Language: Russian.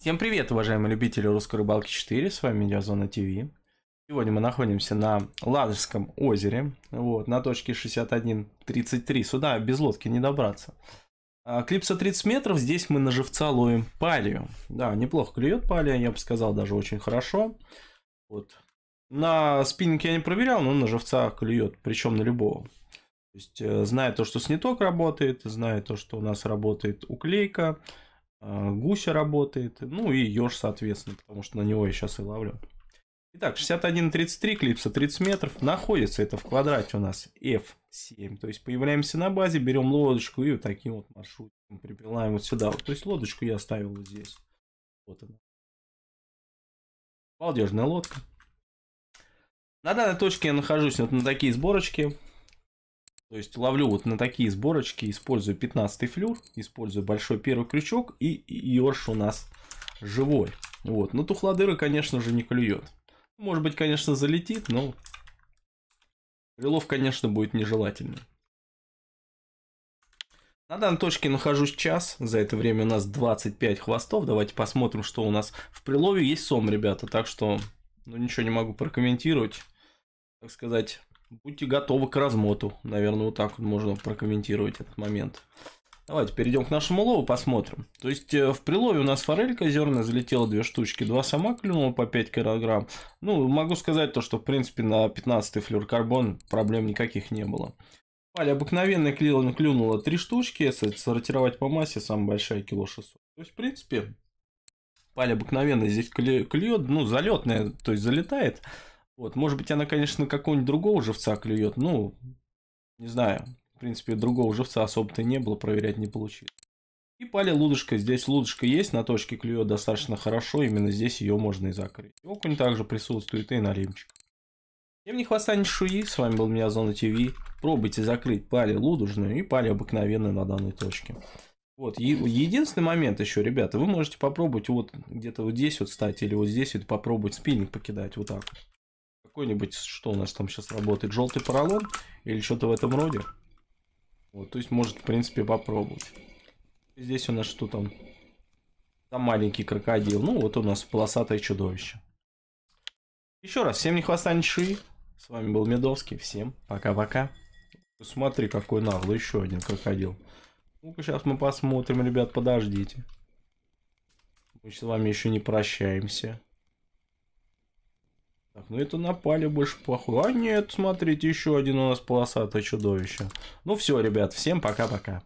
Всем привет, уважаемые любители русской рыбалки 4, с вами Медиазона ТВ. Сегодня мы находимся на Ладожском озере, вот, на точке 61.33, сюда без лодки не добраться. А, клипса 30 метров, здесь мы на живца ловим палию. Да, неплохо клюет палия, я бы сказал, даже очень хорошо. Вот. На спиннике я не проверял, но на живца клюет, причем на любого. То есть, э, зная то, что сниток работает, зная то, что у нас работает уклейка, а, гуся работает, ну и Ёж, соответственно, потому что на него я сейчас и ловлю. Итак, 61.33 клипса 30 метров. Находится это в квадрате у нас F7. То есть появляемся на базе, берем лодочку и вот таким вот маршрутом припилаем вот сюда. Вот, то есть лодочку я оставил вот здесь. Вот она. Балдежная лодка. На данной точке я нахожусь вот на такие сборочки. То есть ловлю вот на такие сборочки, использую 15 флюр, использую большой первый крючок и ерш у нас живой. Вот, но тухладыра, конечно же, не клюет. Может быть, конечно, залетит, но рылов, конечно, будет нежелательный. На данной точке нахожусь час, за это время у нас 25 хвостов, давайте посмотрим, что у нас в прилове. Есть сом, ребята, так что ну, ничего не могу прокомментировать, так сказать, Будьте готовы к размоту. Наверное, вот так вот можно прокомментировать этот момент. Давайте перейдем к нашему лову, посмотрим. То есть э, в прилове у нас форелька зерная залетела две штучки, два сама клюнула по 5 килограмм. Ну, могу сказать то, что в принципе на 15-й флюркарбон проблем никаких не было. Пали обыкновенная клюнула, клюнула 3 штучки, если сортировать по массе, самая большая кило 600. То есть в принципе пали обыкновенная здесь клюет, ну залетная, то есть залетает. Вот, может быть, она, конечно, какого-нибудь другого живца клюет, ну, не знаю. В принципе, другого живца особо-то не было, проверять не получилось. И пали лудышка. Здесь лудышка есть, на точке клюет достаточно хорошо, именно здесь ее можно и закрыть. Окунь также присутствует и на налимчик. Всем не хвоста, не шуи, с вами был меня зона ТВ. Пробуйте закрыть пали лудужную и пали обыкновенную на данной точке. Вот, е единственный момент еще, ребята, вы можете попробовать вот где-то вот здесь вот стать или вот здесь вот попробовать спиннинг покидать вот так вот какой-нибудь, что у нас там сейчас работает, желтый поролон или что-то в этом роде. Вот, то есть может, в принципе, попробовать. Здесь у нас что там? Там маленький крокодил. Ну, вот у нас полосатое чудовище. Еще раз, всем не хвоста не С вами был Медовский. Всем пока-пока. Смотри, какой наглый еще один крокодил. Ну-ка, сейчас мы посмотрим, ребят, подождите. Мы с вами еще не прощаемся. Так, ну это напали больше плохого? А нет, смотрите, еще один у нас полосатое чудовище. Ну все, ребят, всем пока-пока.